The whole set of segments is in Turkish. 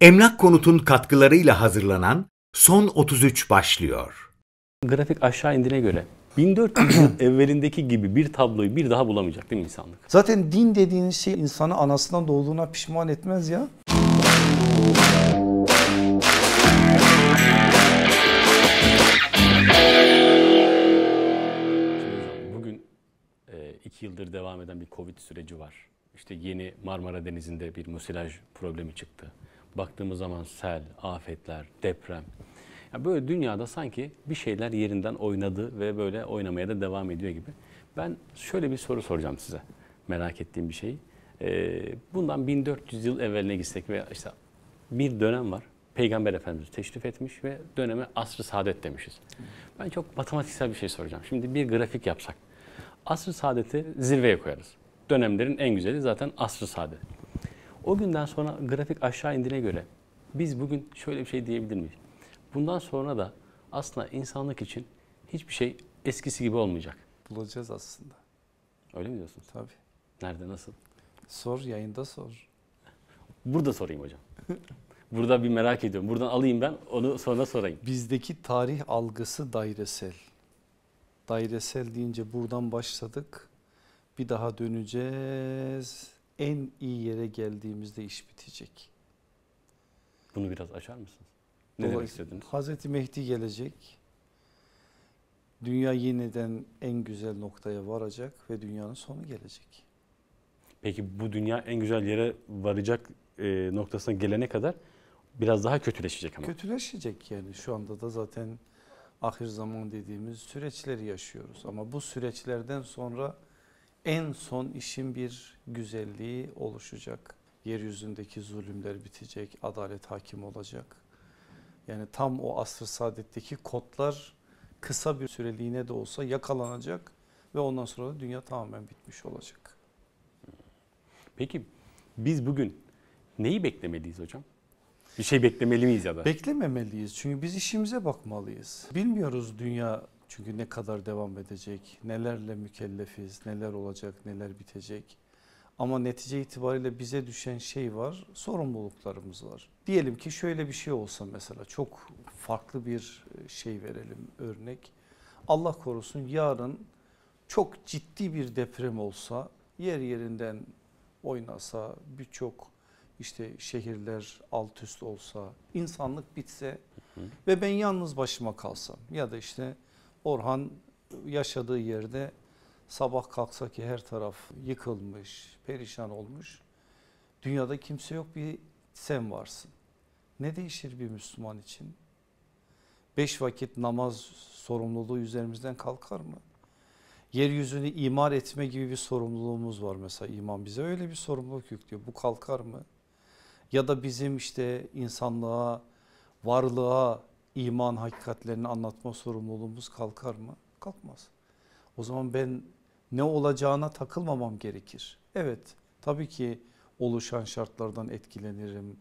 Emlak Konut'un katkılarıyla hazırlanan son 33 başlıyor. Grafik aşağı indiğine göre 1400 yıl evvelindeki gibi bir tabloyu bir daha bulamayacak değil mi insanlık? Zaten din dediğiniz şey insanı anasından doğduğuna pişman etmez ya. Bugün e, iki yıldır devam eden bir Covid süreci var. İşte yeni Marmara Denizi'nde bir musilaj problemi çıktı baktığımız zaman sel, afetler, deprem. Yani böyle dünyada sanki bir şeyler yerinden oynadı ve böyle oynamaya da devam ediyor gibi. Ben şöyle bir soru soracağım size. Merak ettiğim bir şey. Ee, bundan 1400 yıl evveline gitsek ve işte bir dönem var. Peygamber Efendimiz teşrif etmiş ve döneme asr-ı saadet demişiz. Ben çok matematiksel bir şey soracağım. Şimdi bir grafik yapsak. Asr-ı saadeti zirveye koyarız. Dönemlerin en güzeli zaten asr-ı saadet. O günden sonra grafik aşağı indiğine göre biz bugün şöyle bir şey diyebilir miyiz? Bundan sonra da aslında insanlık için hiçbir şey eskisi gibi olmayacak. Bulacağız aslında. Öyle mi diyorsun? Tabii. Nerede, nasıl? Sor, yayında sor. Burada sorayım hocam. Burada bir merak ediyorum. Buradan alayım ben, onu sonra sorayım. Bizdeki tarih algısı dairesel. Dairesel deyince buradan başladık. Bir daha döneceğiz en iyi yere geldiğimizde iş bitecek. Bunu biraz açar mısınız? Ne demek istediniz? Hazreti Mehdi gelecek. Dünya yeniden en güzel noktaya varacak ve dünyanın sonu gelecek. Peki bu dünya en güzel yere varacak e, noktasına gelene kadar biraz daha kötüleşecek ama. Kötüleşecek yani şu anda da zaten ahir zaman dediğimiz süreçleri yaşıyoruz. Ama bu süreçlerden sonra en son işin bir güzelliği oluşacak. Yeryüzündeki zulümler bitecek, adalet hakim olacak. Yani tam o asr-ı saadetteki kodlar kısa bir süreliğine de olsa yakalanacak ve ondan sonra da dünya tamamen bitmiş olacak. Peki biz bugün neyi beklemeliyiz hocam? Bir şey beklemeli miyiz ya da? Beklememeliyiz çünkü biz işimize bakmalıyız. Bilmiyoruz dünya çünkü ne kadar devam edecek, nelerle mükellefiz, neler olacak, neler bitecek. Ama netice itibariyle bize düşen şey var, sorumluluklarımız var. Diyelim ki şöyle bir şey olsa mesela çok farklı bir e, şey verelim örnek. Allah korusun yarın çok ciddi bir deprem olsa, yer yerinden oynasa, birçok işte şehirler alt üst olsa, insanlık bitse hı hı. ve ben yalnız başıma kalsam ya da işte Orhan yaşadığı yerde sabah kalksa ki her taraf yıkılmış, perişan olmuş. Dünyada kimse yok bir sen varsın. Ne değişir bir Müslüman için? Beş vakit namaz sorumluluğu üzerimizden kalkar mı? Yeryüzünü imar etme gibi bir sorumluluğumuz var mesela iman bize öyle bir sorumluluk yüklüyor. Bu kalkar mı? Ya da bizim işte insanlığa, varlığa iman hakikatlerini anlatma sorumluluğumuz kalkar mı? Kalkmaz. O zaman ben ne olacağına takılmamam gerekir. Evet tabii ki oluşan şartlardan etkilenirim,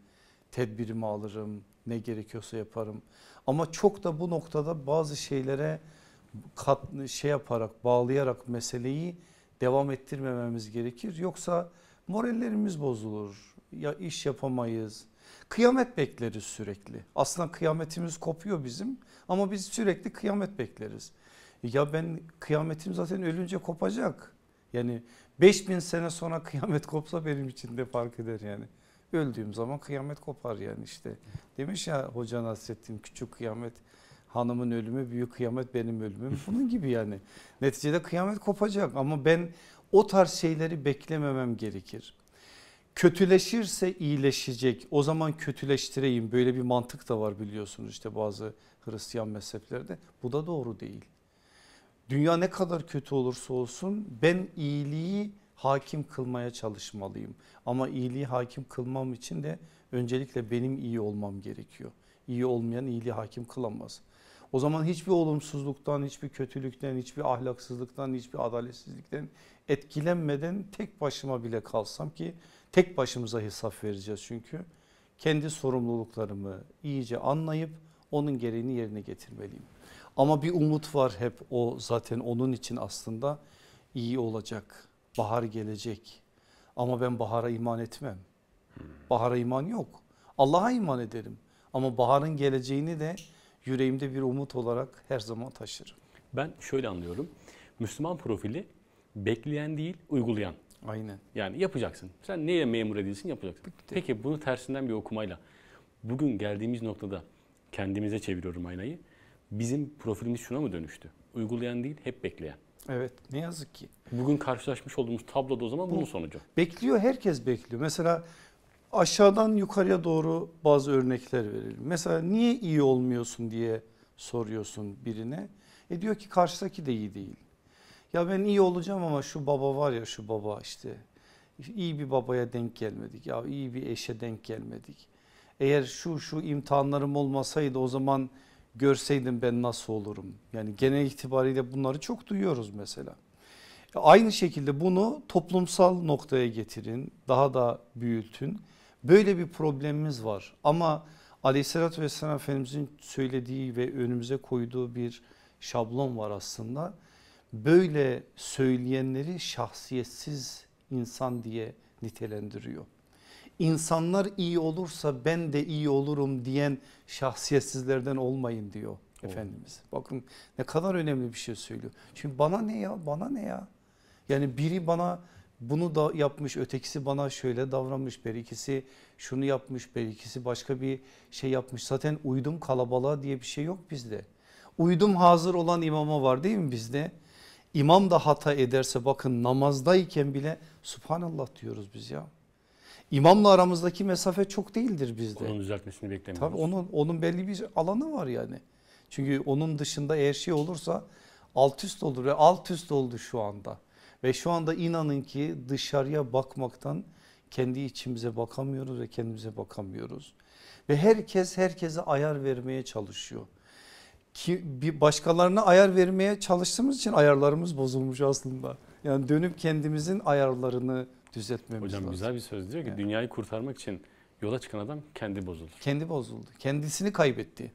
tedbirimi alırım, ne gerekiyorsa yaparım. Ama çok da bu noktada bazı şeylere kat, şey yaparak bağlayarak meseleyi devam ettirmememiz gerekir. Yoksa morallerimiz bozulur, ya iş yapamayız, Kıyamet bekleriz sürekli. Aslında kıyametimiz kopuyor bizim ama biz sürekli kıyamet bekleriz. Ya ben kıyametim zaten ölünce kopacak. Yani 5000 sene sonra kıyamet kopsa benim için de fark eder yani. Öldüğüm zaman kıyamet kopar yani işte. Demiş ya hoca Nasrettin küçük kıyamet hanımın ölümü büyük kıyamet benim ölümüm bunun gibi yani. Neticede kıyamet kopacak ama ben o tarz şeyleri beklememem gerekir kötüleşirse iyileşecek o zaman kötüleştireyim böyle bir mantık da var biliyorsunuz işte bazı Hristiyan mezheplerde bu da doğru değil. Dünya ne kadar kötü olursa olsun ben iyiliği hakim kılmaya çalışmalıyım ama iyiliği hakim kılmam için de öncelikle benim iyi olmam gerekiyor. İyi olmayan iyiliği hakim kılamaz. O zaman hiçbir olumsuzluktan, hiçbir kötülükten, hiçbir ahlaksızlıktan, hiçbir adaletsizlikten etkilenmeden tek başıma bile kalsam ki Tek başımıza hesap vereceğiz çünkü. Kendi sorumluluklarımı iyice anlayıp onun gereğini yerine getirmeliyim. Ama bir umut var hep o zaten onun için aslında iyi olacak. Bahar gelecek. Ama ben bahara iman etmem. Bahara iman yok. Allah'a iman ederim. Ama baharın geleceğini de yüreğimde bir umut olarak her zaman taşırım. Ben şöyle anlıyorum. Müslüman profili bekleyen değil uygulayan. Aynen. Yani yapacaksın. Sen neye memur edilsin yapacaksın. Bitti. Peki bunu tersinden bir okumayla bugün geldiğimiz noktada kendimize çeviriyorum aynayı. Bizim profilimiz şuna mı dönüştü? Uygulayan değil, hep bekleyen. Evet, ne yazık ki. Bugün karşılaşmış olduğumuz tablo da o zaman Bu, bunun sonucu. Bekliyor, herkes bekliyor. Mesela aşağıdan yukarıya doğru bazı örnekler verelim. Mesela niye iyi olmuyorsun diye soruyorsun birine. E diyor ki karşıdaki de iyi değil. Ya ben iyi olacağım ama şu baba var ya şu baba işte iyi bir babaya denk gelmedik ya iyi bir eşe denk gelmedik. Eğer şu şu imtihanlarım olmasaydı o zaman görseydim ben nasıl olurum? Yani genel itibariyle bunları çok duyuyoruz mesela. Aynı şekilde bunu toplumsal noktaya getirin daha da büyütün. Böyle bir problemimiz var ama aleyhissalatü vesselam Efendimizin söylediği ve önümüze koyduğu bir şablon var aslında böyle söyleyenleri şahsiyetsiz insan diye nitelendiriyor. İnsanlar iyi olursa ben de iyi olurum diyen şahsiyetsizlerden olmayın diyor oh. Efendimiz. Bakın ne kadar önemli bir şey söylüyor. Çünkü bana ne ya bana ne ya? Yani biri bana bunu da yapmış ötekisi bana şöyle davranmış bir ikisi şunu yapmış bir ikisi başka bir şey yapmış. Zaten uydum kalabalığa diye bir şey yok bizde. Uydum hazır olan imama var değil mi bizde? İmam da hata ederse bakın namazdayken bile subhanallah diyoruz biz ya. İmamla aramızdaki mesafe çok değildir bizde. Onun düzeltmesini beklemiyoruz. Tabii onun, onun belli bir alanı var yani. Çünkü onun dışında eğer şey olursa alt üst olur ve alt üst oldu şu anda. Ve şu anda inanın ki dışarıya bakmaktan kendi içimize bakamıyoruz ve kendimize bakamıyoruz. Ve herkes herkese ayar vermeye çalışıyor ki bir başkalarına ayar vermeye çalıştığımız için ayarlarımız bozulmuş aslında. Yani dönüp kendimizin ayarlarını düzeltmemiz Hocam lazım. Hocam güzel bir söz diyor ki yani. dünyayı kurtarmak için yola çıkan adam kendi bozulur. Kendi bozuldu. Kendisini kaybetti.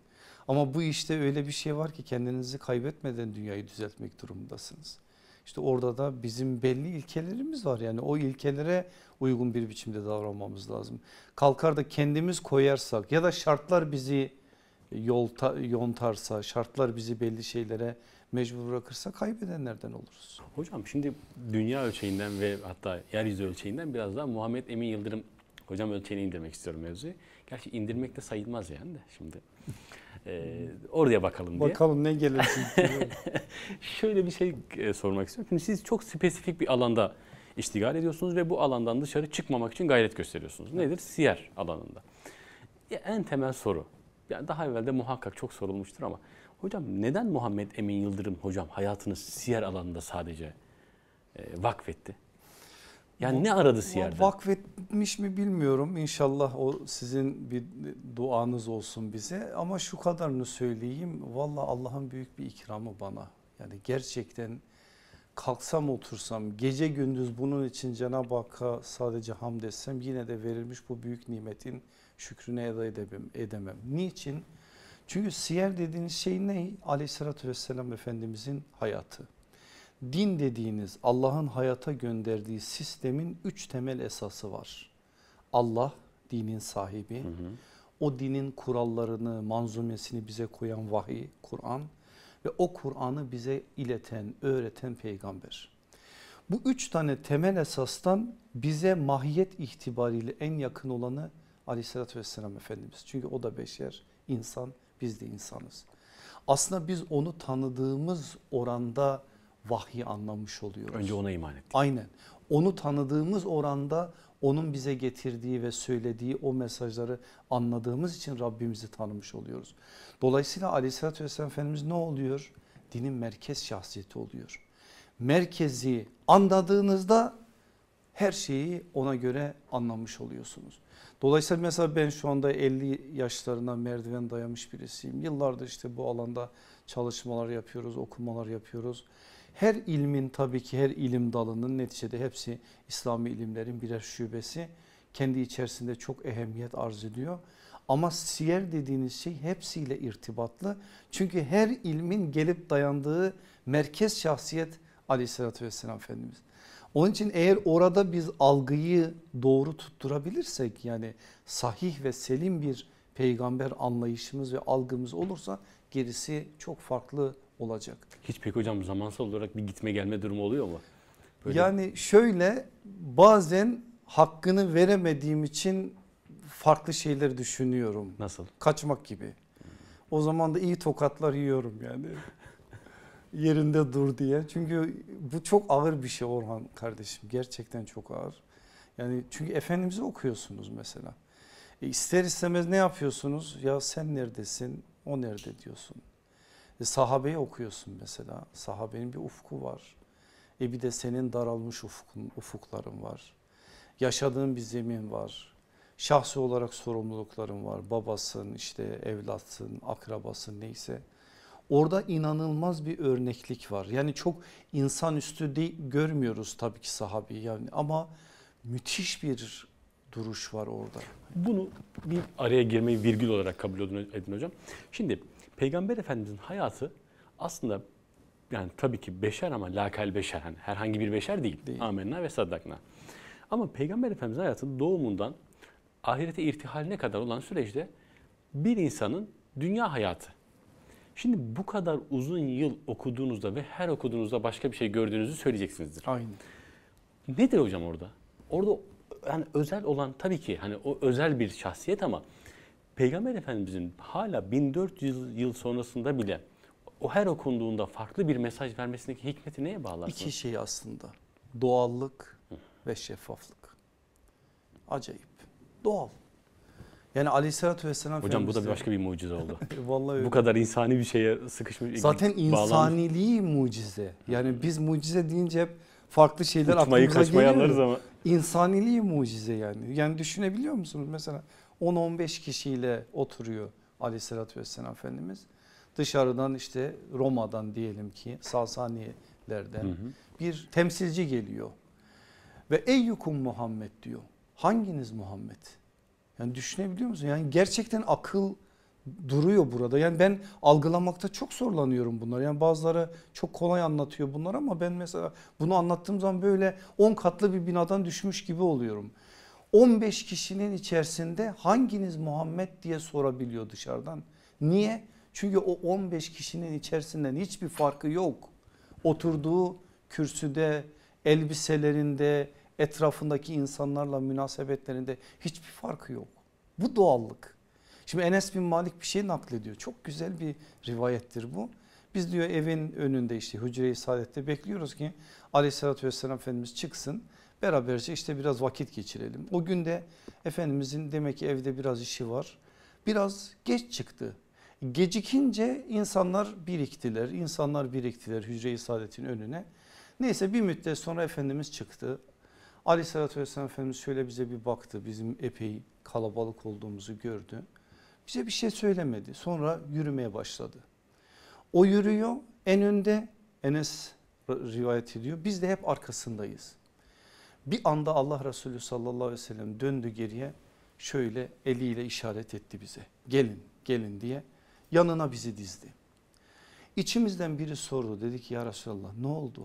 Ama bu işte öyle bir şey var ki kendinizi kaybetmeden dünyayı düzeltmek durumundasınız. İşte orada da bizim belli ilkelerimiz var yani o ilkelere uygun bir biçimde davranmamız lazım. Kalkar da kendimiz koyarsak ya da şartlar bizi yol ta, yontarsa, şartlar bizi belli şeylere mecbur bırakırsa kaybedenlerden oluruz. Hocam şimdi dünya ölçeğinden ve hatta yeryüzü ölçeğinden biraz daha Muhammed Emin Yıldırım hocam ölçeğini indirmek istiyorum mevzuyu. Gerçi indirmek de sayılmaz yani de şimdi. Ee, oraya bakalım diye. Bakalım ne gelir. Şöyle bir şey e, sormak istiyorum. Şimdi siz çok spesifik bir alanda iştigal ediyorsunuz ve bu alandan dışarı çıkmamak için gayret gösteriyorsunuz. Nedir? Siyer alanında. En temel soru yani daha evvel de muhakkak çok sorulmuştur ama hocam neden Muhammed Emin Yıldırım hocam hayatını siyer alanında sadece e, vakfetti? Yani ne aradı siyerde? Vakfetmiş mi bilmiyorum. İnşallah o sizin bir duanız olsun bize. Ama şu kadarını söyleyeyim. Valla Allah'ın büyük bir ikramı bana. Yani gerçekten kalksam otursam gece gündüz bunun için Cenab-ı Hakk'a sadece hamd etsem yine de verilmiş bu büyük nimetin şükrünü eda edemem. edemem. Niçin? Çünkü siyer dediğiniz şey ne? Aleyhissalatü vesselam Efendimizin hayatı. Din dediğiniz Allah'ın hayata gönderdiği sistemin üç temel esası var. Allah dinin sahibi, hı hı. o dinin kurallarını, manzumesini bize koyan vahiy, Kur'an ve o Kur'an'ı bize ileten, öğreten peygamber. Bu üç tane temel esastan bize mahiyet itibariyle en yakın olanı aleyhissalatü vesselam Efendimiz. Çünkü o da beşer, insan, biz de insanız. Aslında biz onu tanıdığımız oranda vahyi anlamış oluyoruz. Önce ona iman ettik. Aynen. Onu tanıdığımız oranda onun bize getirdiği ve söylediği o mesajları anladığımız için Rabbimizi tanımış oluyoruz. Dolayısıyla aleyhissalatü vesselam Efendimiz ne oluyor? Dinin merkez şahsiyeti oluyor. Merkezi anladığınızda her şeyi ona göre anlamış oluyorsunuz. Dolayısıyla mesela ben şu anda 50 yaşlarına merdiven dayamış birisiyim. Yıllardır işte bu alanda çalışmalar yapıyoruz, okumalar yapıyoruz. Her ilmin tabii ki her ilim dalının neticede hepsi İslami ilimlerin birer şubesi. Kendi içerisinde çok ehemmiyet arz ediyor. Ama siyer dediğiniz şey hepsiyle irtibatlı. Çünkü her ilmin gelip dayandığı merkez şahsiyet aleyhissalatü vesselam Efendimiz. Onun için eğer orada biz algıyı doğru tutturabilirsek yani sahih ve selim bir peygamber anlayışımız ve algımız olursa gerisi çok farklı olacak. Hiç pek hocam zamansal olarak bir gitme gelme durumu oluyor mu? Böyle... Yani şöyle bazen hakkını veremediğim için farklı şeyler düşünüyorum. Nasıl? Kaçmak gibi. O zaman da iyi tokatlar yiyorum yani. yerinde dur diye. Çünkü bu çok ağır bir şey Orhan kardeşim. Gerçekten çok ağır. Yani çünkü Efendimiz'i okuyorsunuz mesela. E ister istemez ne yapıyorsunuz? Ya sen neredesin? O nerede diyorsun. E sahabeyi okuyorsun mesela. Sahabenin bir ufku var. E bir de senin daralmış ufkun, ufukların var. Yaşadığın bir zemin var. Şahsi olarak sorumlulukların var. Babasın, işte evlatsın, akrabasın neyse. Orada inanılmaz bir örneklik var. Yani çok insanüstü de görmüyoruz tabii ki sahabeyi yani ama müthiş bir duruş var orada. Bunu bir araya girmeyi virgül olarak kabul edin hocam. Şimdi Peygamber Efendimizin hayatı aslında yani tabii ki beşer ama lakal beşer. Yani herhangi bir beşer değil. değil. Amenna ve saddakna. Ama Peygamber Efendimizin hayatının doğumundan ahirete irtihaline kadar olan süreçte bir insanın dünya hayatı Şimdi bu kadar uzun yıl okuduğunuzda ve her okuduğunuzda başka bir şey gördüğünüzü söyleyeceksinizdir. Aynen. Nedir hocam orada? Orada yani özel olan tabii ki hani o özel bir şahsiyet ama Peygamber Efendimizin hala 1400 yıl sonrasında bile o her okunduğunda farklı bir mesaj vermesindeki hikmeti neye bağlarsınız? İki şey aslında. Doğallık ve şeffaflık. Acayip. Doğal. Yani aleyhissalatü vesselam Hocam bu da bir başka bir mucize oldu. Vallahi öyle. Bu kadar insani bir şeye sıkışmış. Zaten insaniliği mucize. Yani biz mucize deyince hep farklı şeyler Uçmayı aklımıza geliyor. ama. İnsaniliği mucize yani. Yani düşünebiliyor musunuz mesela 10-15 kişiyle oturuyor aleyhissalatü vesselam Efendimiz. Dışarıdan işte Roma'dan diyelim ki Sasaniyelerden bir temsilci geliyor. Ve eyyukum Muhammed diyor. Hanginiz Muhammed? Yani düşünebiliyor musun? Yani gerçekten akıl duruyor burada. Yani ben algılamakta çok zorlanıyorum bunlar. Yani bazıları çok kolay anlatıyor bunlar ama ben mesela bunu anlattığım zaman böyle 10 katlı bir binadan düşmüş gibi oluyorum. 15 kişinin içerisinde hanginiz Muhammed diye sorabiliyor dışarıdan. Niye? Çünkü o 15 kişinin içerisinden hiçbir farkı yok. Oturduğu kürsüde, elbiselerinde, etrafındaki insanlarla münasebetlerinde hiçbir farkı yok. Bu doğallık. Şimdi Enes bin Malik bir şey naklediyor. Çok güzel bir rivayettir bu. Biz diyor evin önünde işte hücre-i saadette bekliyoruz ki aleyhissalatü vesselam Efendimiz çıksın. Beraberce işte biraz vakit geçirelim. O günde Efendimizin demek ki evde biraz işi var. Biraz geç çıktı. Gecikince insanlar biriktiler. İnsanlar biriktiler hücre-i saadetin önüne. Neyse bir müddet sonra Efendimiz çıktı. Aleyhissalatü vesselam Efendimiz şöyle bize bir baktı. Bizim epey kalabalık olduğumuzu gördü. Bize bir şey söylemedi. Sonra yürümeye başladı. O yürüyor en önde Enes rivayet ediyor. Biz de hep arkasındayız. Bir anda Allah Resulü sallallahu aleyhi ve sellem döndü geriye şöyle eliyle işaret etti bize. Gelin gelin diye yanına bizi dizdi. İçimizden biri sordu dedi ki ya Resulallah ne oldu?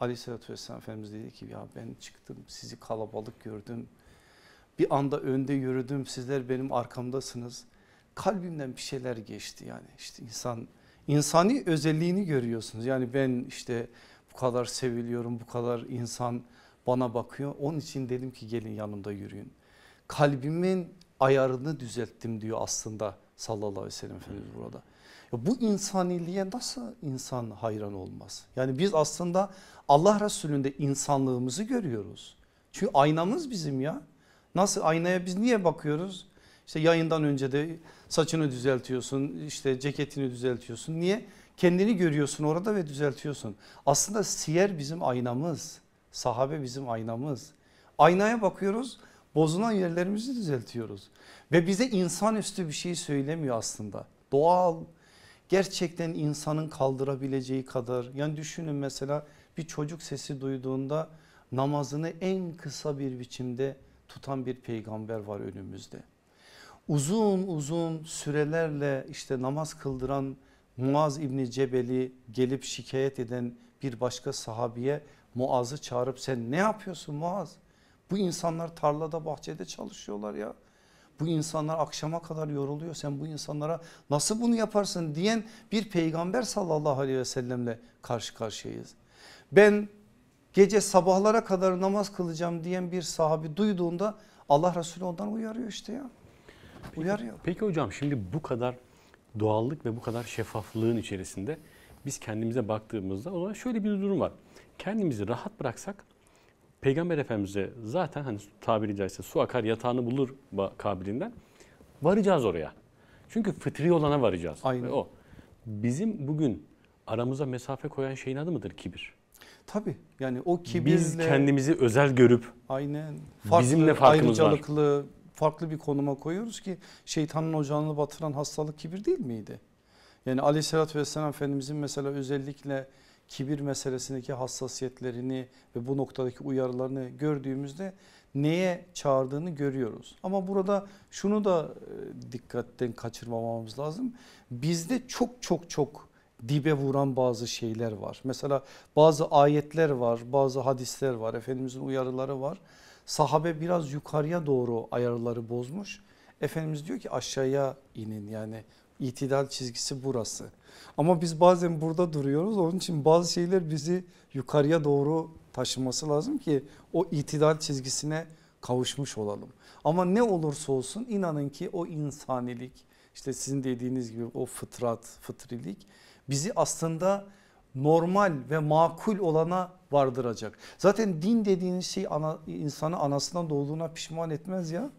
Aleyhisselatü Vesselam Efendimiz dedi ki ya ben çıktım sizi kalabalık gördüm. Bir anda önde yürüdüm sizler benim arkamdasınız. Kalbimden bir şeyler geçti yani işte insan insani özelliğini görüyorsunuz. Yani ben işte bu kadar seviliyorum bu kadar insan bana bakıyor. Onun için dedim ki gelin yanımda yürüyün. Kalbimin ayarını düzelttim diyor aslında sallallahu aleyhi ve sellem Efendimiz burada bu insaniliğe nasıl insan hayran olmaz? Yani biz aslında Allah Resulü'nde insanlığımızı görüyoruz. Çünkü aynamız bizim ya. Nasıl aynaya biz niye bakıyoruz? İşte yayından önce de saçını düzeltiyorsun, işte ceketini düzeltiyorsun. Niye? Kendini görüyorsun orada ve düzeltiyorsun. Aslında siyer bizim aynamız. Sahabe bizim aynamız. Aynaya bakıyoruz bozulan yerlerimizi düzeltiyoruz. Ve bize insanüstü bir şey söylemiyor aslında. Doğal gerçekten insanın kaldırabileceği kadar yani düşünün mesela bir çocuk sesi duyduğunda namazını en kısa bir biçimde tutan bir peygamber var önümüzde. Uzun uzun sürelerle işte namaz kıldıran Muaz İbni Cebel'i gelip şikayet eden bir başka sahabiye Muaz'ı çağırıp sen ne yapıyorsun Muaz? Bu insanlar tarlada bahçede çalışıyorlar ya bu insanlar akşama kadar yoruluyor sen bu insanlara nasıl bunu yaparsın diyen bir peygamber sallallahu aleyhi ve sellemle karşı karşıyayız. Ben gece sabahlara kadar namaz kılacağım diyen bir sahabi duyduğunda Allah Resulü ondan uyarıyor işte ya. Peki, uyarıyor. Peki hocam şimdi bu kadar doğallık ve bu kadar şeffaflığın içerisinde biz kendimize baktığımızda o zaman şöyle bir durum var. Kendimizi rahat bıraksak Peygamber Efendimiz'e zaten hani tabiri caizse su akar yatağını bulur kabilinden varacağız oraya. Çünkü fıtri olana varacağız. Aynen. Ve o. Bizim bugün aramıza mesafe koyan şeyin adı mıdır kibir? Tabii yani o kibirle... Biz kendimizi özel görüp aynen farklı, bizimle farkımız ayrıcalıklı, var. farklı bir konuma koyuyoruz ki şeytanın ocağını batıran hastalık kibir değil miydi? Yani aleyhissalatü vesselam Efendimizin mesela özellikle kibir meselesindeki hassasiyetlerini ve bu noktadaki uyarılarını gördüğümüzde neye çağırdığını görüyoruz. Ama burada şunu da e, dikkatten kaçırmamamız lazım. Bizde çok çok çok dibe vuran bazı şeyler var. Mesela bazı ayetler var, bazı hadisler var, Efendimizin uyarıları var. Sahabe biraz yukarıya doğru ayarları bozmuş. Efendimiz diyor ki aşağıya inin yani itidal çizgisi burası. Ama biz bazen burada duruyoruz. Onun için bazı şeyler bizi yukarıya doğru taşıması lazım ki o itidal çizgisine kavuşmuş olalım. Ama ne olursa olsun inanın ki o insanilik işte sizin dediğiniz gibi o fıtrat, fıtrilik bizi aslında normal ve makul olana vardıracak. Zaten din dediğiniz şey ana, insanı anasından doğduğuna pişman etmez ya.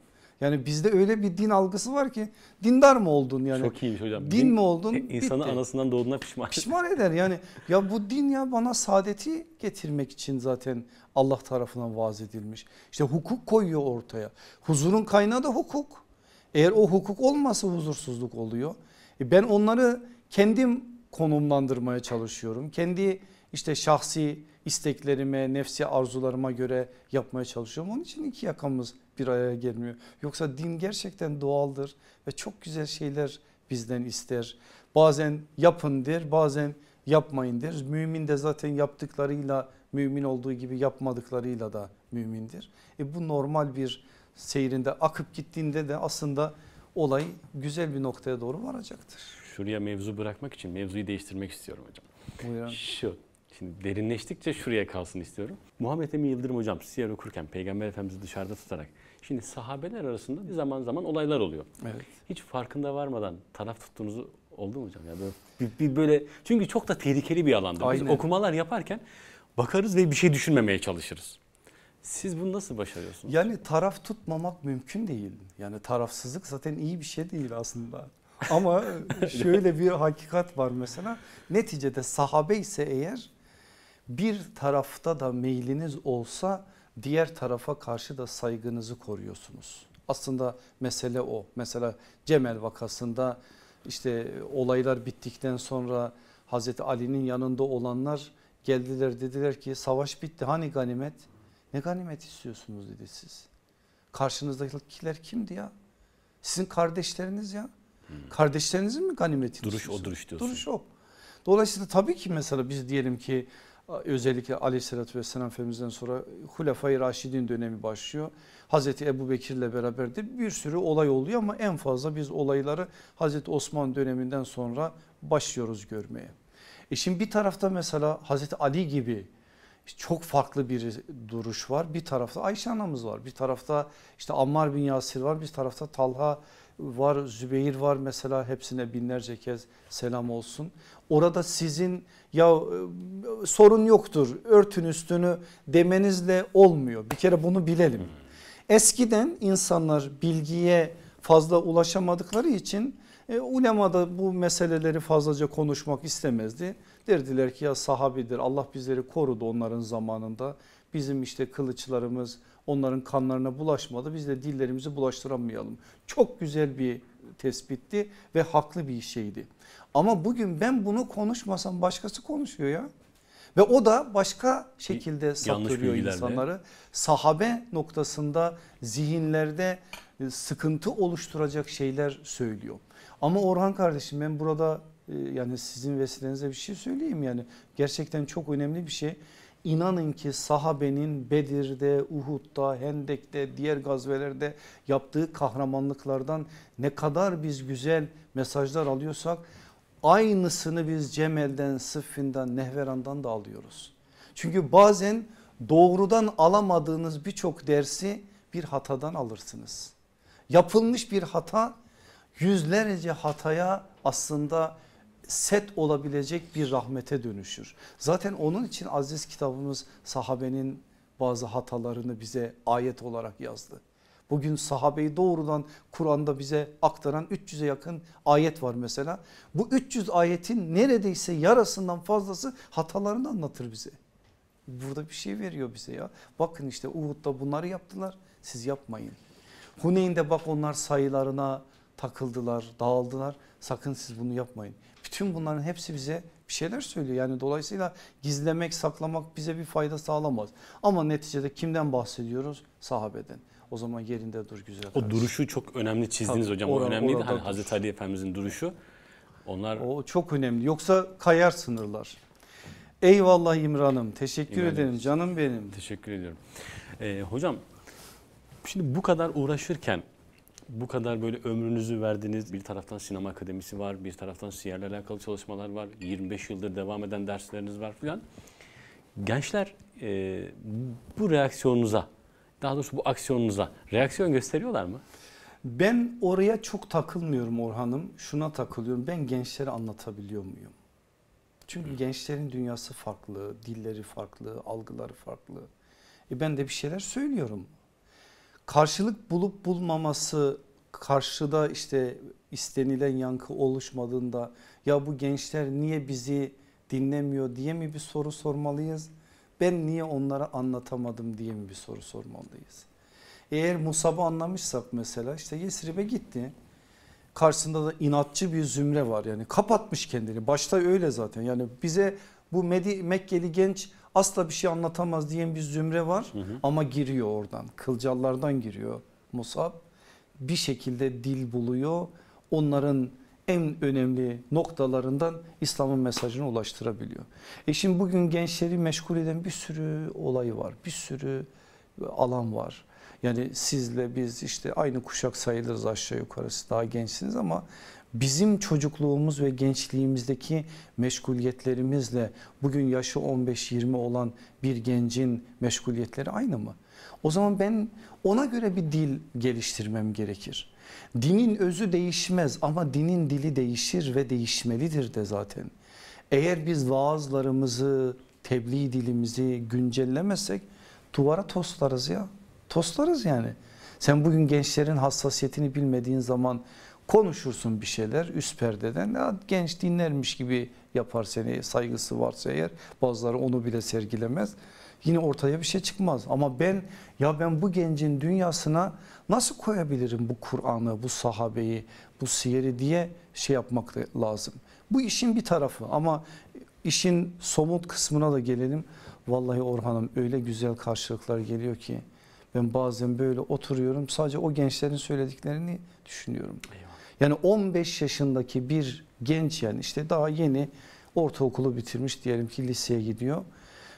Yani bizde öyle bir din algısı var ki dindar mı oldun yani? Çok iyiymiş hocam. Din, din mi oldun? E, insanı bitti. anasından doğduğuna pişman. Pişman eder yani. ya bu din ya bana saadeti getirmek için zaten Allah tarafından vaaz edilmiş. İşte hukuk koyuyor ortaya. Huzurun kaynağı da hukuk. Eğer o hukuk olmasa huzursuzluk oluyor. E ben onları kendim konumlandırmaya çalışıyorum. Kendi işte şahsi isteklerime, nefsi arzularıma göre yapmaya çalışıyorum. Onun için iki yakamız bir araya gelmiyor. Yoksa din gerçekten doğaldır ve çok güzel şeyler bizden ister. Bazen yapın der, bazen yapmayın der. Mümin de zaten yaptıklarıyla mümin olduğu gibi yapmadıklarıyla da mümindir. E bu normal bir seyrinde akıp gittiğinde de aslında olay güzel bir noktaya doğru varacaktır. Şuraya mevzu bırakmak için mevzuyu değiştirmek istiyorum hocam. Buyurun. Şu Şimdi derinleştikçe şuraya kalsın istiyorum. Muhammed Emin Yıldırım hocam siyer okurken Peygamber Efendimiz'i dışarıda tutarak şimdi sahabeler arasında bir zaman zaman olaylar oluyor. Evet. Hiç farkında varmadan taraf tuttuğunuzu oldu mu hocam? Ya böyle, bir, bir böyle çünkü çok da tehlikeli bir alanda. Aynen. Biz okumalar yaparken bakarız ve bir şey düşünmemeye çalışırız. Siz bunu nasıl başarıyorsunuz? Yani taraf tutmamak mümkün değil. Yani tarafsızlık zaten iyi bir şey değil aslında. Ama şöyle bir hakikat var mesela. Neticede sahabe ise eğer bir tarafta da meyliniz olsa diğer tarafa karşı da saygınızı koruyorsunuz. Aslında mesele o. Mesela Cemel vakasında işte olaylar bittikten sonra Hazreti Ali'nin yanında olanlar geldiler dediler ki savaş bitti hani ganimet? Ne ganimet istiyorsunuz dedi siz. Karşınızdakiler kimdi ya? Sizin kardeşleriniz ya. Hmm. Kardeşlerinizin mi ganimeti? Duruş o duruş diyorsun. Duruş o. Dolayısıyla tabii ki mesela biz diyelim ki özellikle aleyhissalatü vesselam Efendimiz'den sonra Hulefai Raşidin dönemi başlıyor. Hazreti Ebu Bekir'le beraber de bir sürü olay oluyor ama en fazla biz olayları Hazreti Osman döneminden sonra başlıyoruz görmeye. E şimdi bir tarafta mesela Hazreti Ali gibi çok farklı bir duruş var. Bir tarafta Ayşe anamız var. Bir tarafta işte Ammar bin Yasir var. Bir tarafta Talha var, Zübeyir var mesela hepsine binlerce kez selam olsun. Orada sizin ya sorun yoktur örtün üstünü demenizle olmuyor. Bir kere bunu bilelim. Eskiden insanlar bilgiye fazla ulaşamadıkları için e, ulema da bu meseleleri fazlaca konuşmak istemezdi. Derdiler ki ya sahabidir Allah bizleri korudu onların zamanında. Bizim işte kılıçlarımız, onların kanlarına bulaşmadı. Biz de dillerimizi bulaştıramayalım. Çok güzel bir tespitti ve haklı bir şeydi. Ama bugün ben bunu konuşmasam başkası konuşuyor ya. Ve o da başka şekilde saptırıyor insanları. Sahabe noktasında zihinlerde e, sıkıntı oluşturacak şeyler söylüyor. Ama Orhan kardeşim ben burada e, yani sizin vesilenize bir şey söyleyeyim yani gerçekten çok önemli bir şey. İnanın ki sahabenin Bedir'de, Uhud'da, Hendek'te, diğer gazvelerde yaptığı kahramanlıklardan ne kadar biz güzel mesajlar alıyorsak aynısını biz Cemel'den, Sıffin'den, Nehveran'dan da alıyoruz. Çünkü bazen doğrudan alamadığınız birçok dersi bir hatadan alırsınız. Yapılmış bir hata yüzlerce hataya aslında set olabilecek bir rahmete dönüşür. Zaten onun için aziz kitabımız sahabenin bazı hatalarını bize ayet olarak yazdı. Bugün sahabeyi doğrudan Kur'an'da bize aktaran 300'e yakın ayet var mesela. Bu 300 ayetin neredeyse yarısından fazlası hatalarını anlatır bize. Burada bir şey veriyor bize ya. Bakın işte Uhud'da bunları yaptılar siz yapmayın. Huneyn'de bak onlar sayılarına takıldılar, dağıldılar. Sakın siz bunu yapmayın. Bütün bunların hepsi bize bir şeyler söylüyor. Yani dolayısıyla gizlemek, saklamak bize bir fayda sağlamaz. Ama neticede kimden bahsediyoruz? Sahabeden. O zaman yerinde dur güzel O kardeşim. duruşu çok önemli çizdiniz Tabii, hocam. Or o önemliydi. Hani Hazreti Ali Efendimizin duruşu. Onlar O çok önemli. Yoksa kayar sınırlar. Eyvallah İmran'ım. Teşekkür İmran ederim canım benim. Teşekkür ediyorum. Ee, hocam şimdi bu kadar uğraşırken bu kadar böyle ömrünüzü verdiniz, bir taraftan sinema akademisi var, bir taraftan siyerle alakalı çalışmalar var, 25 yıldır devam eden dersleriniz var filan. Gençler e, bu reaksiyonunuza, daha doğrusu bu aksiyonunuza reaksiyon gösteriyorlar mı? Ben oraya çok takılmıyorum Orhan'ım. Şuna takılıyorum. Ben gençlere anlatabiliyor muyum? Çünkü Hı. gençlerin dünyası farklı, dilleri farklı, algıları farklı. E ben de bir şeyler söylüyorum karşılık bulup bulmaması karşıda işte istenilen yankı oluşmadığında ya bu gençler niye bizi dinlemiyor diye mi bir soru sormalıyız? Ben niye onlara anlatamadım diye mi bir soru sormalıyız? Eğer Musab'ı anlamışsak mesela işte Yesrib'e gitti. Karşısında da inatçı bir zümre var yani kapatmış kendini. Başta öyle zaten yani bize bu Mekkeli genç asla bir şey anlatamaz diyen bir zümre var hı hı. ama giriyor oradan kılcallardan giriyor Musab bir şekilde dil buluyor onların en önemli noktalarından İslam'ın mesajını ulaştırabiliyor. E şimdi bugün gençleri meşgul eden bir sürü olay var bir sürü alan var. Yani sizle biz işte aynı kuşak sayılırız aşağı yukarısı daha gençsiniz ama bizim çocukluğumuz ve gençliğimizdeki meşguliyetlerimizle bugün yaşı 15-20 olan bir gencin meşguliyetleri aynı mı? O zaman ben ona göre bir dil geliştirmem gerekir. Dinin özü değişmez ama dinin dili değişir ve değişmelidir de zaten. Eğer biz vaazlarımızı, tebliğ dilimizi güncellemezsek duvara toslarız ya. Toslarız yani. Sen bugün gençlerin hassasiyetini bilmediğin zaman konuşursun bir şeyler üst perdeden genç dinlermiş gibi yapar seni saygısı varsa eğer bazıları onu bile sergilemez yine ortaya bir şey çıkmaz ama ben ya ben bu gencin dünyasına nasıl koyabilirim bu Kur'an'ı bu sahabeyi bu siyeri diye şey yapmak lazım bu işin bir tarafı ama işin somut kısmına da gelelim vallahi Orhan'ım öyle güzel karşılıklar geliyor ki ben bazen böyle oturuyorum sadece o gençlerin söylediklerini düşünüyorum. Eyvallah. Yani 15 yaşındaki bir genç yani işte daha yeni ortaokulu bitirmiş diyelim ki liseye gidiyor.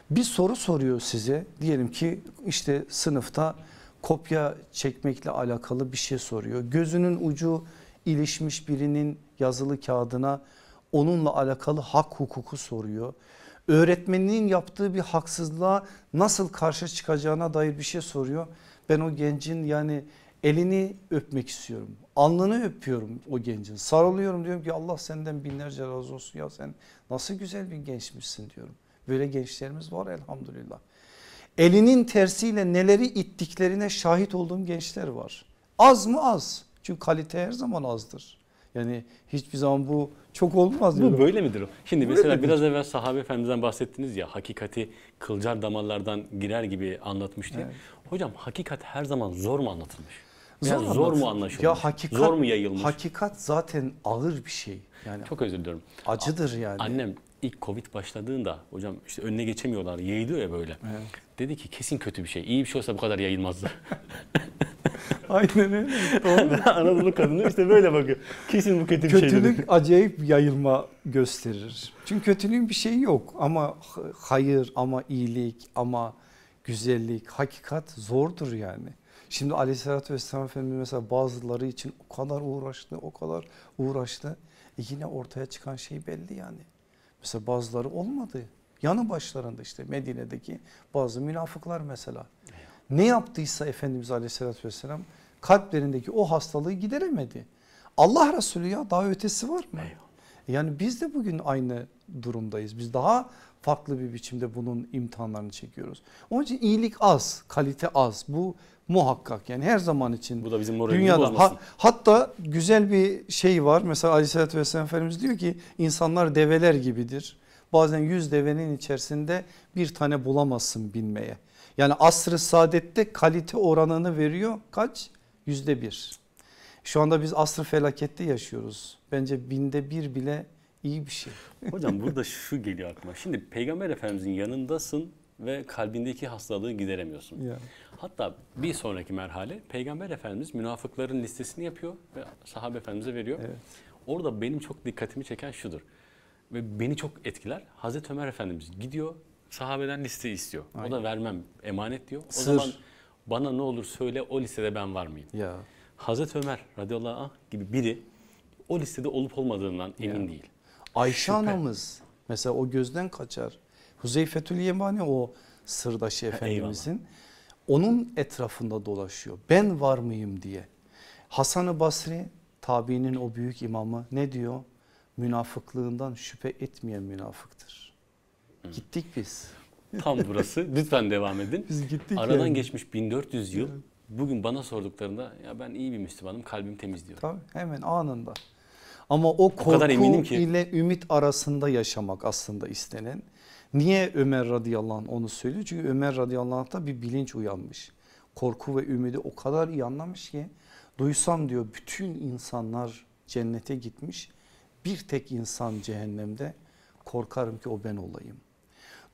Bir soru soruyor size diyelim ki işte sınıfta kopya çekmekle alakalı bir şey soruyor. Gözünün ucu ilişmiş birinin yazılı kağıdına onunla alakalı hak hukuku soruyor. Öğretmeninin yaptığı bir haksızlığa nasıl karşı çıkacağına dair bir şey soruyor. Ben o gencin yani elini öpmek istiyorum. Alnını öpüyorum o gencin. Sarılıyorum diyorum ki Allah senden binlerce razı olsun ya sen nasıl güzel bir gençmişsin diyorum. Böyle gençlerimiz var elhamdülillah. Elinin tersiyle neleri ittiklerine şahit olduğum gençler var. Az mı az? Çünkü kalite her zaman azdır. Yani hiçbir zaman bu çok olmaz. Bu böyle midir? Şimdi böyle mesela midir? biraz evvel sahabe efendimizden bahsettiniz ya hakikati kılcal damarlardan girer gibi anlatmıştı. Evet. Hocam hakikat her zaman zor mu anlatılmış? zor, zor mu anlaşılmış? Ya hakikat, zor mu yayılmış? Hakikat zaten ağır bir şey. Yani Çok özür diliyorum. Acıdır yani. Annem ilk Covid başladığında hocam işte önüne geçemiyorlar yayılıyor ya böyle. Evet. Dedi ki kesin kötü bir şey. İyi bir şey olsa bu kadar yayılmazdı. Aynen öyle. Doğru. Anadolu kadını işte böyle bakıyor. Kesin bu kötü bir şey Kötülük acayip yayılma gösterir. Çünkü kötülüğün bir şeyi yok ama hayır ama iyilik ama güzellik hakikat zordur yani. Şimdi aleyhissalatü vesselam Efendimiz mesela bazıları için o kadar uğraştı, o kadar uğraştı. E yine ortaya çıkan şey belli yani. Mesela bazıları olmadı. Yanı başlarında işte Medine'deki bazı münafıklar mesela. Ne yaptıysa Efendimiz aleyhissalatü vesselam kalplerindeki o hastalığı gideremedi. Allah Resulü ya daha ötesi var mı? Eyvallah. Yani biz de bugün aynı durumdayız. Biz daha farklı bir biçimde bunun imtihanlarını çekiyoruz. Onun için iyilik az, kalite az. Bu muhakkak yani her zaman için. Bu da bizim dünyada. Ha, hatta güzel bir şey var. Mesela Aleyhisselatü Vesselam Efendimiz diyor ki insanlar develer gibidir. Bazen yüz devenin içerisinde bir tane bulamazsın binmeye. Yani asr-ı saadette kalite oranını veriyor kaç? Yüzde bir. Şu anda biz asr felakette yaşıyoruz bence binde bir bile iyi bir şey. Hocam burada şu geliyor aklıma. Şimdi Peygamber Efendimizin yanındasın ve kalbindeki hastalığı gideremiyorsun. Ya. Hatta bir sonraki merhale Peygamber Efendimiz münafıkların listesini yapıyor ve sahabe Efendimiz'e veriyor. Evet. Orada benim çok dikkatimi çeken şudur ve beni çok etkiler. Hazreti Ömer Efendimiz gidiyor sahabeden liste istiyor. Aynen. O da vermem emanet diyor. O Sır. zaman bana ne olur söyle o listede ben var mıyım? Ya. Hazreti Ömer radıyallahu anh gibi biri o listede olup olmadığından emin yani. değil. Ayşe Şüphe. anamız mesela o gözden kaçar. Huzeyfe Tülyemani o sırdaşı efendimizin. Eyvallah. Onun etrafında dolaşıyor. Ben var mıyım diye. Hasan-ı Basri tabiinin o büyük imamı ne diyor? Münafıklığından şüphe etmeyen münafıktır. Hı. Gittik biz. Tam burası. Lütfen devam edin. Biz gittik Aradan yani. geçmiş 1400 yıl. Evet. Bugün bana sorduklarında ya ben iyi bir Müslümanım kalbim temiz diyor. Tabii hemen anında. Ama o korku o kadar eminim ki. ile ümit arasında yaşamak aslında istenen. Niye Ömer radıyallahu anh onu söylüyor? Çünkü Ömer radıyallahu anh'ta bir bilinç uyanmış. Korku ve ümidi o kadar iyi anlamış ki duysam diyor bütün insanlar cennete gitmiş. Bir tek insan cehennemde korkarım ki o ben olayım.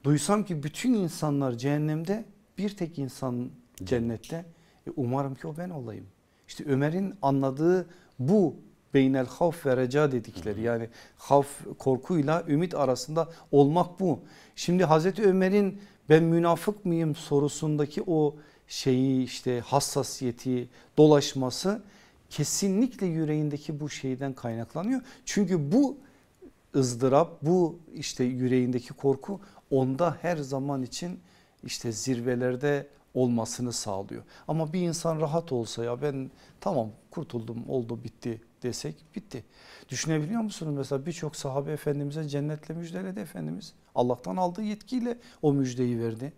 Duysam ki bütün insanlar cehennemde bir tek insan cennette e umarım ki o ben olayım. İşte Ömer'in anladığı bu beynel havf ve reca dedikleri yani havf korkuyla ümit arasında olmak bu. Şimdi Hazreti Ömer'in ben münafık mıyım sorusundaki o şeyi işte hassasiyeti dolaşması kesinlikle yüreğindeki bu şeyden kaynaklanıyor. Çünkü bu ızdırap bu işte yüreğindeki korku onda her zaman için işte zirvelerde olmasını sağlıyor. Ama bir insan rahat olsa ya ben tamam kurtuldum oldu bitti desek bitti. Düşünebiliyor musunuz mesela birçok sahabe efendimize cennetle müjdeledi Efendimiz. Allah'tan aldığı yetkiyle o müjdeyi verdi.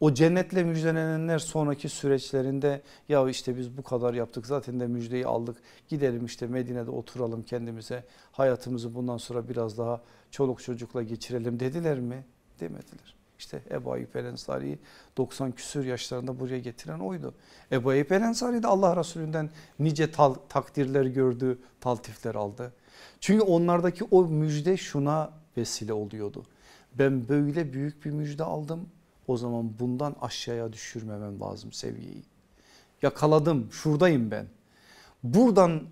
O cennetle müjdelenenler sonraki süreçlerinde ya işte biz bu kadar yaptık zaten de müjdeyi aldık gidelim işte Medine'de oturalım kendimize hayatımızı bundan sonra biraz daha çoluk çocukla geçirelim dediler mi? Demediler. İşte Ebu Ayyub el Ensari'yi 90 küsür yaşlarında buraya getiren oydu. Ebu Ayyub el Ensari de Allah Resulü'nden nice takdirler gördü, taltifler aldı. Çünkü onlardaki o müjde şuna vesile oluyordu. Ben böyle büyük bir müjde aldım o zaman bundan aşağıya düşürmemem lazım seviyeyi. Yakaladım şuradayım ben. Buradan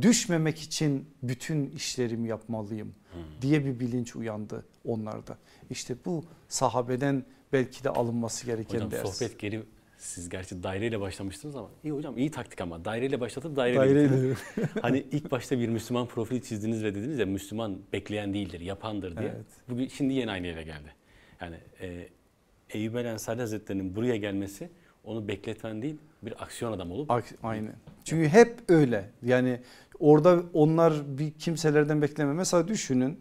düşmemek için bütün işlerimi yapmalıyım hmm. diye bir bilinç uyandı onlarda. İşte bu sahabeden belki de alınması gereken hocam, ders. sohbet geri siz gerçi daireyle başlamıştınız ama iyi hocam iyi taktik ama daireyle başlatıp daireyle, daireyle. hani ilk başta bir Müslüman profili çizdiniz ve dediniz ya Müslüman bekleyen değildir, yapandır diye. Evet. Bugün şimdi yeni aynı yere geldi. Yani e, Eyüp El Ensari Hazretleri'nin buraya gelmesi onu bekleten değil bir aksiyon adam olup. Aks Aynen. Çünkü hep öyle. Yani orada onlar bir kimselerden bekleme. Mesela düşünün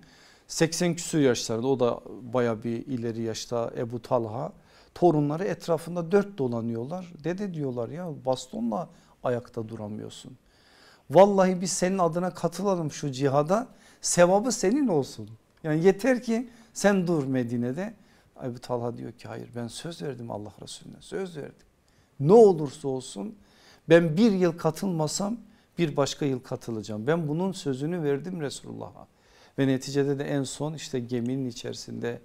80 küsur yaşlarında o da baya bir ileri yaşta Ebu Talha torunları etrafında dört dolanıyorlar. Dede diyorlar ya bastonla ayakta duramıyorsun. Vallahi biz senin adına katılalım şu cihada sevabı senin olsun. Yani yeter ki sen dur Medine'de. Ebu Talha diyor ki hayır ben söz verdim Allah Resulüne söz verdim. Ne olursa olsun ben bir yıl katılmasam bir başka yıl katılacağım. Ben bunun sözünü verdim Resulullah'a. Ve neticede de en son işte geminin içerisinde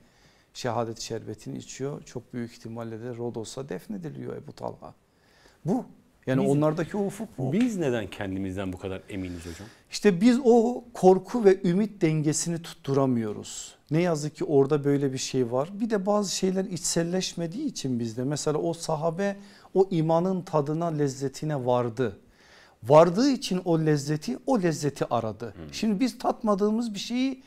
şehadet şerbetini içiyor. Çok büyük ihtimalle de Rodos'a defnediliyor Ebu Talha. Bu yani biz, onlardaki ufuk bu. Biz neden kendimizden bu kadar eminiz hocam? İşte biz o korku ve ümit dengesini tutturamıyoruz. Ne yazık ki orada böyle bir şey var. Bir de bazı şeyler içselleşmediği için bizde. Mesela o sahabe o imanın tadına lezzetine vardı vardığı için o lezzeti o lezzeti aradı. Hı. Hmm. Şimdi biz tatmadığımız bir şeyi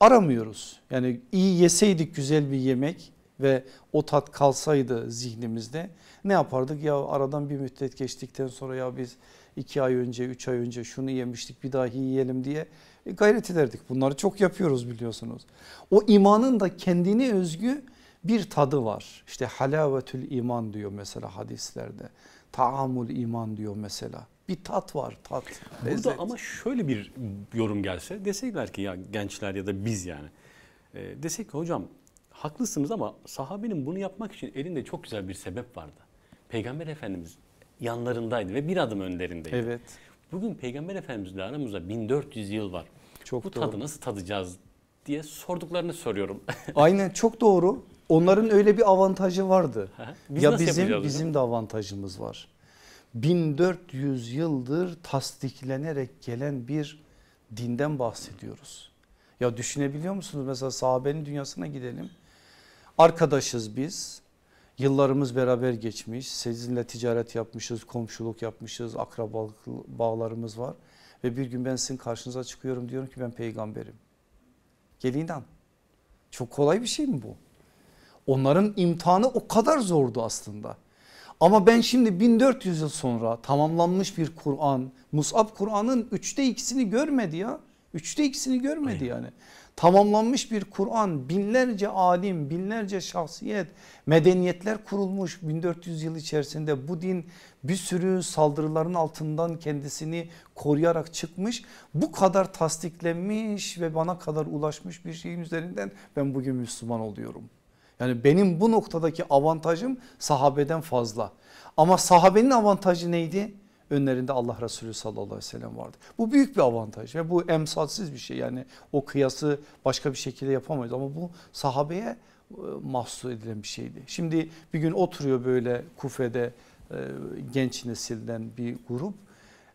aramıyoruz. Yani iyi yeseydik güzel bir yemek ve o tat kalsaydı zihnimizde ne yapardık? Ya aradan bir müddet geçtikten sonra ya biz iki ay önce üç ay önce şunu yemiştik bir dahi yiyelim diye e, gayret ederdik. Bunları çok yapıyoruz biliyorsunuz. O imanın da kendine özgü bir tadı var. İşte halavetül iman diyor mesela hadislerde. Taamul iman diyor mesela bir tat var tat. Lezzet. Burada ama şöyle bir yorum gelse deseydiler ki ya gençler ya da biz yani. E, desek ki hocam haklısınız ama sahabenin bunu yapmak için elinde çok güzel bir sebep vardı. Peygamber Efendimiz yanlarındaydı ve bir adım önlerindeydi. Evet. Bugün Peygamber Efendimizle aramızda 1400 yıl var. Çok Bu doğru. tadı nasıl tadacağız diye sorduklarını soruyorum. Aynen çok doğru. Onların öyle bir avantajı vardı. biz ya bizim bizim de avantajımız var. 1400 yıldır tasdiklenerek gelen bir dinden bahsediyoruz. Ya düşünebiliyor musunuz? Mesela sahabenin dünyasına gidelim. Arkadaşız biz. Yıllarımız beraber geçmiş. Sizinle ticaret yapmışız, komşuluk yapmışız, akrabalık bağlarımız var. Ve bir gün ben sizin karşınıza çıkıyorum diyorum ki ben peygamberim. Gel inan. Çok kolay bir şey mi bu? Onların imtihanı o kadar zordu aslında. Ama ben şimdi 1400 yıl sonra tamamlanmış bir Kur'an Mus'ab Kur'an'ın üçte ikisini görmedi ya. Üçte ikisini görmedi yani. Tamamlanmış bir Kur'an binlerce alim binlerce şahsiyet medeniyetler kurulmuş 1400 yıl içerisinde bu din bir sürü saldırıların altından kendisini koruyarak çıkmış. Bu kadar tasdiklenmiş ve bana kadar ulaşmış bir şeyin üzerinden ben bugün Müslüman oluyorum. Yani benim bu noktadaki avantajım sahabeden fazla. Ama sahabenin avantajı neydi? Önlerinde Allah Resulü sallallahu aleyhi ve sellem vardı. Bu büyük bir avantaj ve bu emsalsiz bir şey. Yani o kıyası başka bir şekilde yapamayız ama bu sahabeye e, mahsus edilen bir şeydi. Şimdi bir gün oturuyor böyle Kufe'de e, genç nesilden bir grup.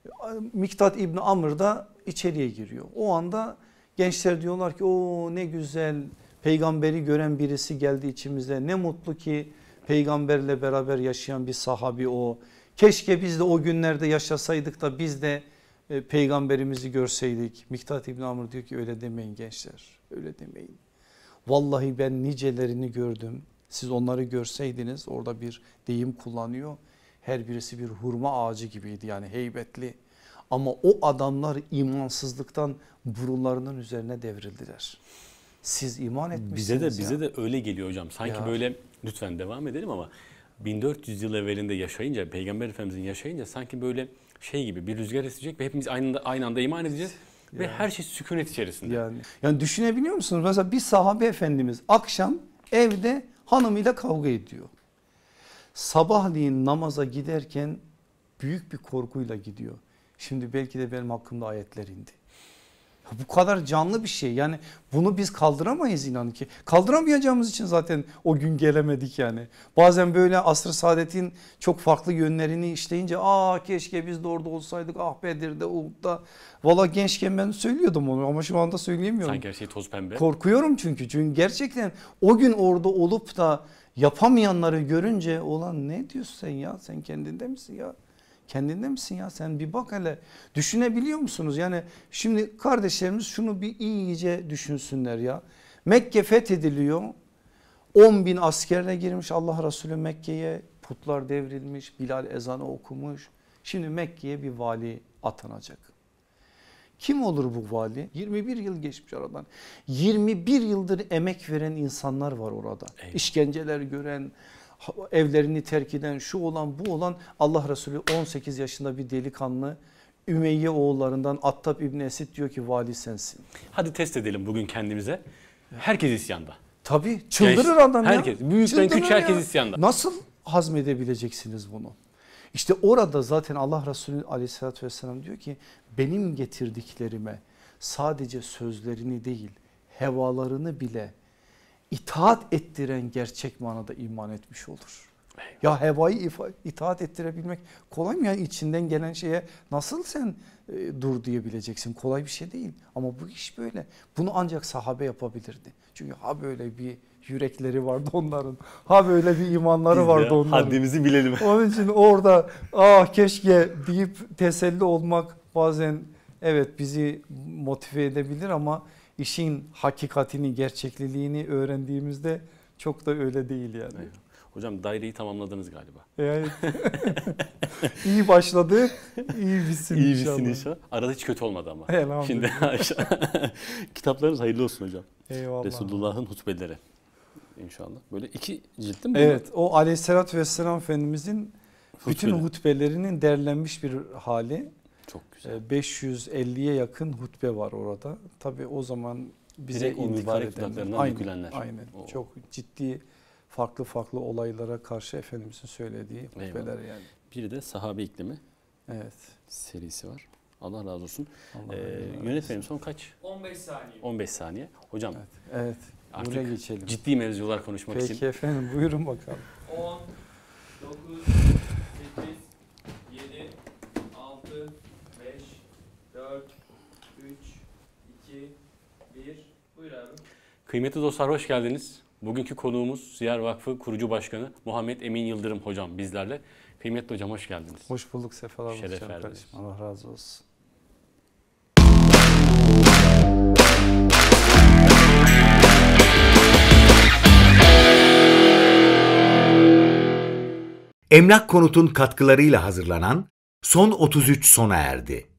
E, Miktat İbni Amr da içeriye giriyor. O anda gençler diyorlar ki o ne güzel Peygamberi gören birisi geldi içimizde ne mutlu ki peygamberle beraber yaşayan bir sahabi o. Keşke biz de o günlerde yaşasaydık da biz de e, peygamberimizi görseydik. Miktat İbn Amr diyor ki öyle demeyin gençler öyle demeyin. Vallahi ben nicelerini gördüm. Siz onları görseydiniz orada bir deyim kullanıyor. Her birisi bir hurma ağacı gibiydi yani heybetli. Ama o adamlar imansızlıktan burunlarının üzerine devrildiler. Siz iman etmişsiniz. Bize de ya. bize de öyle geliyor hocam. Sanki ya. böyle lütfen devam edelim ama 1400 yıl evvelinde yaşayınca Peygamber Efendimizin yaşayınca sanki böyle şey gibi bir rüzgar esecek ve hepimiz aynı anda, aynı anda iman edeceğiz. Yani. Ve her şey sükunet içerisinde. Yani. yani düşünebiliyor musunuz? Mesela bir sahabe efendimiz akşam evde hanımıyla kavga ediyor. Sabahleyin namaza giderken büyük bir korkuyla gidiyor. Şimdi belki de benim hakkımda ayetler indi. Bu kadar canlı bir şey yani bunu biz kaldıramayız inan ki. Kaldıramayacağımız için zaten o gün gelemedik yani. Bazen böyle asr-ı saadetin çok farklı yönlerini işleyince aa keşke biz de orada olsaydık ah Bedir'de Uhud'da. Valla gençken ben söylüyordum onu ama şu anda söyleyemiyorum. Sanki her şey toz pembe. Korkuyorum çünkü çünkü gerçekten o gün orada olup da yapamayanları görünce olan ne diyorsun sen ya sen kendinde misin ya? Kendinde misin ya sen bir bak hele düşünebiliyor musunuz? Yani şimdi kardeşlerimiz şunu bir iyice düşünsünler ya. Mekke fethediliyor 10 bin askerle girmiş Allah Resulü Mekke'ye putlar devrilmiş Bilal ezanı okumuş. Şimdi Mekke'ye bir vali atanacak. Kim olur bu vali? 21 yıl geçmiş aradan. 21 yıldır emek veren insanlar var orada. Eyvallah. İşkenceler gören, evlerini terk eden şu olan bu olan Allah Resulü 18 yaşında bir delikanlı Ümeyye oğullarından Attab İbni Esit diyor ki vali sensin. Hadi test edelim bugün kendimize. Herkes isyanda. Tabi çıldırır adam ya. Herkes büyükten küçük herkes isyanda. Nasıl hazmedebileceksiniz bunu? İşte orada zaten Allah Resulü aleyhissalatü vesselam diyor ki benim getirdiklerime sadece sözlerini değil hevalarını bile itaat ettiren gerçek manada iman etmiş olur. Ya hevayı itaat ettirebilmek kolay mı ya içinden gelen şeye nasıl sen e, dur diyebileceksin kolay bir şey değil ama bu iş böyle bunu ancak sahabe yapabilirdi çünkü ha böyle bir yürekleri vardı onların ha böyle bir imanları Biz vardı onların. Haddimizi bilelim. Onun için orada ah keşke deyip teselli olmak bazen evet bizi motive edebilir ama işin hakikatini, gerçekliliğini öğrendiğimizde çok da öyle değil yani. Evet. Hocam daireyi tamamladınız galiba. Evet. İyi başladı, iyi bitsin iyi inşallah. İyi bitsin inşallah. Arada hiç kötü olmadı ama. Elhamdülillah. Şimdi kitaplarınız hayırlı olsun hocam. Eyvallah. Resulullah'ın hutbeleri inşallah. Böyle iki cilt mi? Evet o aleyhissalatü vesselam Efendimizin Hutbeli. bütün hutbelerinin derlenmiş bir hali. Çok ee, güzel. 550'ye yakın hutbe var orada. Tabi o zaman bize Direkt intikal edenler. Aynen, aynen. Çok ciddi farklı farklı olaylara karşı Efendimizin söylediği hutbeler Eyvallah. yani. Bir de sahabe iklimi evet. serisi var. Allah razı olsun. ee, yönetmenim son kaç? 15 saniye. 15 saniye. Hocam. Evet. evet. Artık Buraya geçelim. ciddi mevzular konuşmak Peki için. Peki efendim buyurun bakalım. 10, 9, Kıymetli dostlar hoş geldiniz. Bugünkü konuğumuz Siyer Vakfı Kurucu Başkanı Muhammed Emin Yıldırım hocam bizlerle. Kıymetli hocam hoş geldiniz. Hoş bulduk sefalar bulduk Şeref kardeşim. Allah razı olsun. Emlak Konut'un katkılarıyla hazırlanan son 33 sona erdi.